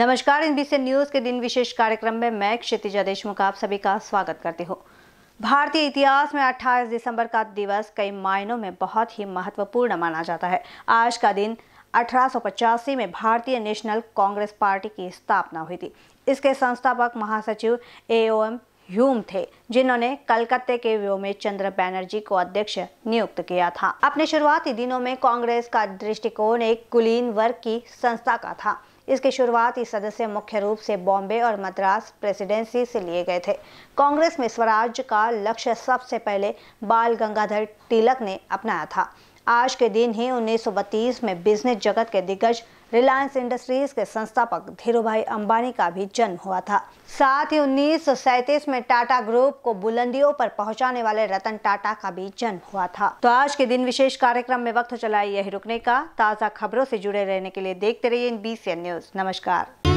नमस्कार इन BC news के दिन विशेष कार्यक्रम में मैं क्षितिजा देशमुख आप सभी का स्वागत करती हूँ भारतीय इतिहास में 28 दिसंबर का दिवस कई मायनों में बहुत ही महत्वपूर्ण माना जाता है आज का दिन अठारह में भारतीय नेशनल कांग्रेस पार्टी की स्थापना हुई थी इसके संस्थापक महासचिव ए एम ह्यूम थे जिन्होंने कलकत्ते के व्योमेश चंद्र बैनर्जी को अध्यक्ष नियुक्त किया था अपने शुरुआती दिनों में कांग्रेस का दृष्टिकोण एक कुलीन वर्ग की संस्था का था इसकी शुरुआत इस सदस्य मुख्य रूप से बॉम्बे और मद्रास प्रेसिडेंसी से लिए गए थे कांग्रेस में स्वराज का लक्ष्य सबसे पहले बाल गंगाधर तिलक ने अपनाया था आज के दिन ही उन्नीस में बिजनेस जगत के दिग्गज रिलायंस इंडस्ट्रीज के संस्थापक धीरू भाई अंबानी का भी जन्म हुआ था साथ ही उन्नीस में टाटा ग्रुप को बुलंदियों पर पहुंचाने वाले रतन टाटा का भी जन्म हुआ था तो आज के दिन विशेष कार्यक्रम में वक्त चलाई यही रुकने का ताज़ा खबरों से जुड़े रहने के लिए देखते रहिए इन बी न्यूज नमस्कार